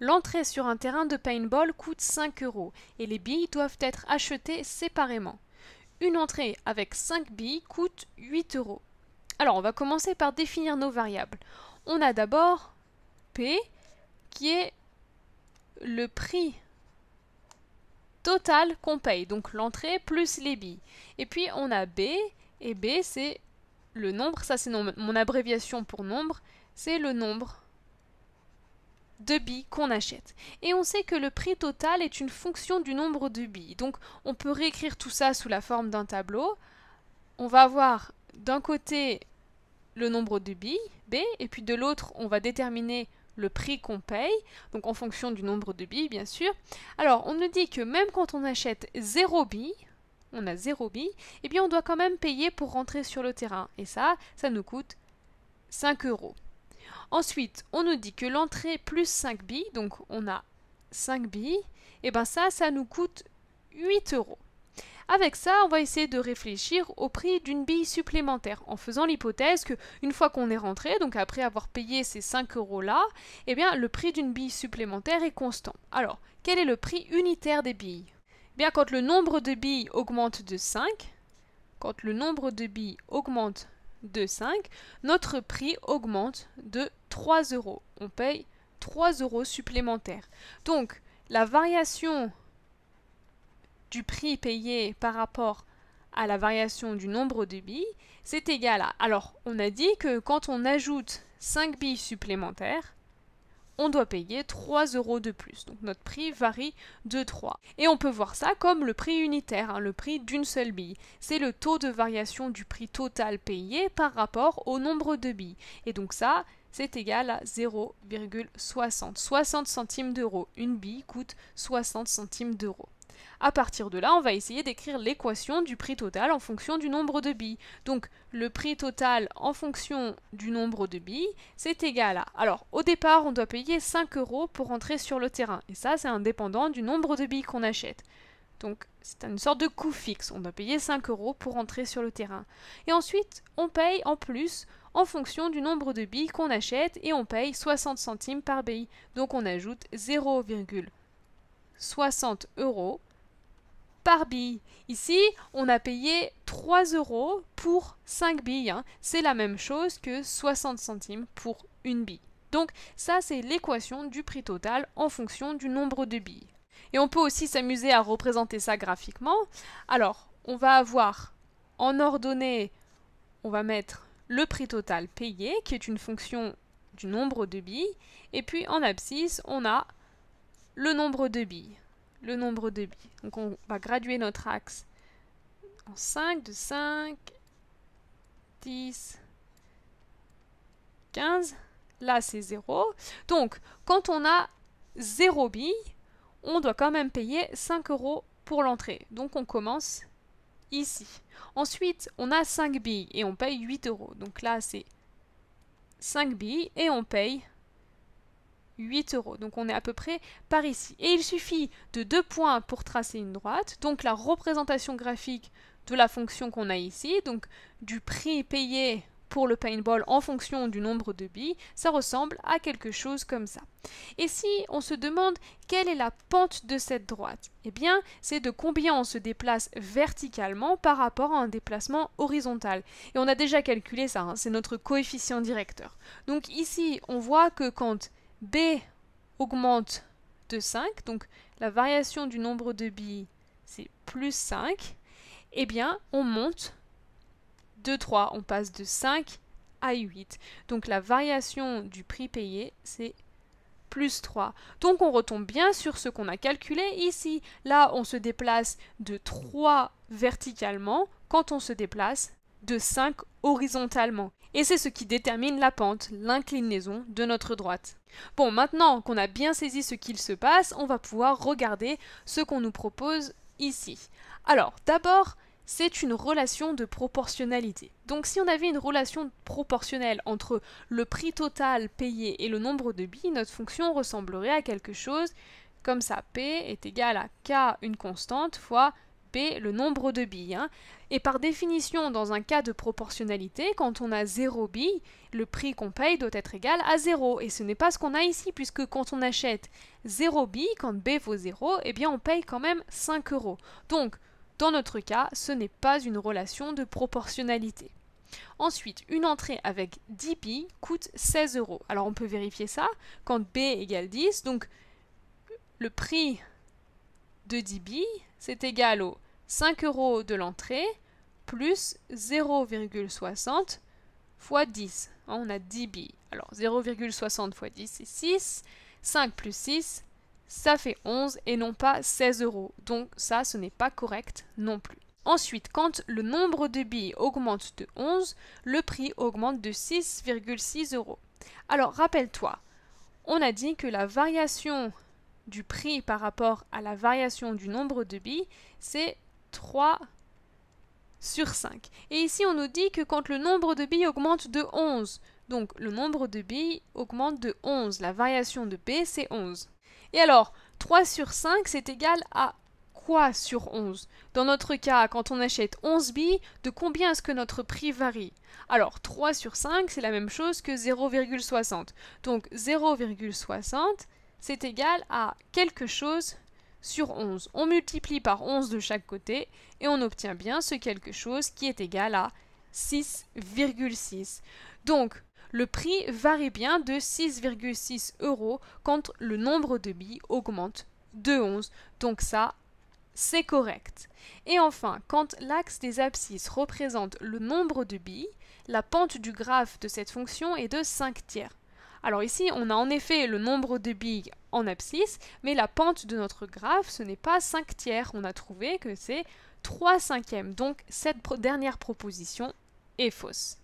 L'entrée sur un terrain de paintball coûte 5 euros et les billes doivent être achetées séparément. Une entrée avec 5 billes coûte 8 euros. Alors on va commencer par définir nos variables. On a d'abord P qui est le prix total qu'on paye, donc l'entrée plus les billes. Et puis on a B et B c'est le nombre, ça c'est mon abréviation pour nombre, c'est le nombre de billes qu'on achète. Et on sait que le prix total est une fonction du nombre de billes. Donc on peut réécrire tout ça sous la forme d'un tableau. On va avoir d'un côté le nombre de billes, B, et puis de l'autre on va déterminer le prix qu'on paye, donc en fonction du nombre de billes bien sûr. Alors on nous dit que même quand on achète 0 billes, on a 0 billes, et eh bien on doit quand même payer pour rentrer sur le terrain. Et ça, ça nous coûte 5 euros. Ensuite, on nous dit que l'entrée plus 5 billes, donc on a 5 billes, et eh bien ça, ça nous coûte 8 euros. Avec ça, on va essayer de réfléchir au prix d'une bille supplémentaire, en faisant l'hypothèse qu'une fois qu'on est rentré, donc après avoir payé ces 5 euros là, eh bien le prix d'une bille supplémentaire est constant. Alors, quel est le prix unitaire des billes eh Bien quand le nombre de billes augmente de 5, quand le nombre de billes augmente de 5, notre prix augmente de 3 euros. On paye 3 euros supplémentaires. Donc, la variation du prix payé par rapport à la variation du nombre de billes, c'est égal à... Alors, on a dit que quand on ajoute 5 billes supplémentaires, on doit payer 3 euros de plus. Donc notre prix varie de 3. Et on peut voir ça comme le prix unitaire, hein, le prix d'une seule bille. C'est le taux de variation du prix total payé par rapport au nombre de billes. Et donc ça, c'est égal à 0,60. 60 centimes d'euros. Une bille coûte 60 centimes d'euros. À partir de là, on va essayer d'écrire l'équation du prix total en fonction du nombre de billes. Donc le prix total en fonction du nombre de billes, c'est égal à... Alors au départ, on doit payer 5 euros pour entrer sur le terrain. Et ça, c'est indépendant du nombre de billes qu'on achète. Donc c'est une sorte de coût fixe. On doit payer 5 euros pour entrer sur le terrain. Et ensuite, on paye en plus en fonction du nombre de billes qu'on achète et on paye 60 centimes par bille. Donc on ajoute 0,60 euros par bille. Ici, on a payé 3 euros pour 5 billes. Hein. C'est la même chose que 60 centimes pour une bille. Donc ça, c'est l'équation du prix total en fonction du nombre de billes. Et on peut aussi s'amuser à représenter ça graphiquement. Alors, on va avoir en ordonnée, on va mettre le prix total payé, qui est une fonction du nombre de billes. Et puis en abscisse, on a le nombre de billes le nombre de billes. Donc on va graduer notre axe en 5, de 5, 10, 15. Là, c'est 0. Donc, quand on a 0 billes, on doit quand même payer 5 euros pour l'entrée. Donc, on commence ici. Ensuite, on a 5 billes et on paye 8 euros. Donc là, c'est 5 billes et on paye 8 euros. Donc on est à peu près par ici. Et il suffit de deux points pour tracer une droite. Donc la représentation graphique de la fonction qu'on a ici, donc du prix payé pour le paintball en fonction du nombre de billes, ça ressemble à quelque chose comme ça. Et si on se demande quelle est la pente de cette droite Eh bien, c'est de combien on se déplace verticalement par rapport à un déplacement horizontal. Et on a déjà calculé ça, hein, c'est notre coefficient directeur. Donc ici, on voit que quand B augmente de 5, donc la variation du nombre de billes c'est plus 5, eh bien on monte de 3, on passe de 5 à 8. Donc la variation du prix payé c'est plus 3. Donc on retombe bien sur ce qu'on a calculé ici. Là on se déplace de 3 verticalement quand on se déplace de 5 horizontalement. Et c'est ce qui détermine la pente, l'inclinaison de notre droite. Bon, maintenant qu'on a bien saisi ce qu'il se passe, on va pouvoir regarder ce qu'on nous propose ici. Alors, d'abord, c'est une relation de proportionnalité. Donc si on avait une relation proportionnelle entre le prix total payé et le nombre de billes, notre fonction ressemblerait à quelque chose comme ça. P est égal à K, une constante, fois le nombre de billes. Hein. Et par définition, dans un cas de proportionnalité, quand on a 0 billes, le prix qu'on paye doit être égal à 0. Et ce n'est pas ce qu'on a ici, puisque quand on achète 0 billes, quand B vaut 0, eh bien on paye quand même 5 euros. Donc, dans notre cas, ce n'est pas une relation de proportionnalité. Ensuite, une entrée avec 10 billes coûte 16 euros. Alors on peut vérifier ça quand B égale 10, donc le prix de billes, c'est égal aux 5 euros de l'entrée plus 0,60 fois 10. Hein, on a 10 billes. Alors 0,60 fois 10, c'est 6. 5 plus 6, ça fait 11 et non pas 16 euros. Donc ça, ce n'est pas correct non plus. Ensuite, quand le nombre de billes augmente de 11, le prix augmente de 6,6 euros. Alors rappelle-toi, on a dit que la variation du prix par rapport à la variation du nombre de billes, c'est 3 sur 5. Et ici, on nous dit que quand le nombre de billes augmente de 11, donc le nombre de billes augmente de 11, la variation de B, c'est 11. Et alors, 3 sur 5, c'est égal à quoi sur 11 Dans notre cas, quand on achète 11 billes, de combien est-ce que notre prix varie Alors 3 sur 5, c'est la même chose que 0,60. Donc 0,60, c'est égal à quelque chose sur 11. On multiplie par 11 de chaque côté et on obtient bien ce quelque chose qui est égal à 6,6. Donc, le prix varie bien de 6,6 euros quand le nombre de billes augmente de 11. Donc ça, c'est correct. Et enfin, quand l'axe des abscisses représente le nombre de billes, la pente du graphe de cette fonction est de 5 tiers. Alors ici, on a en effet le nombre de billes en abscisse, mais la pente de notre graphe, ce n'est pas 5 tiers. On a trouvé que c'est 3 cinquièmes. Donc cette dernière proposition est fausse.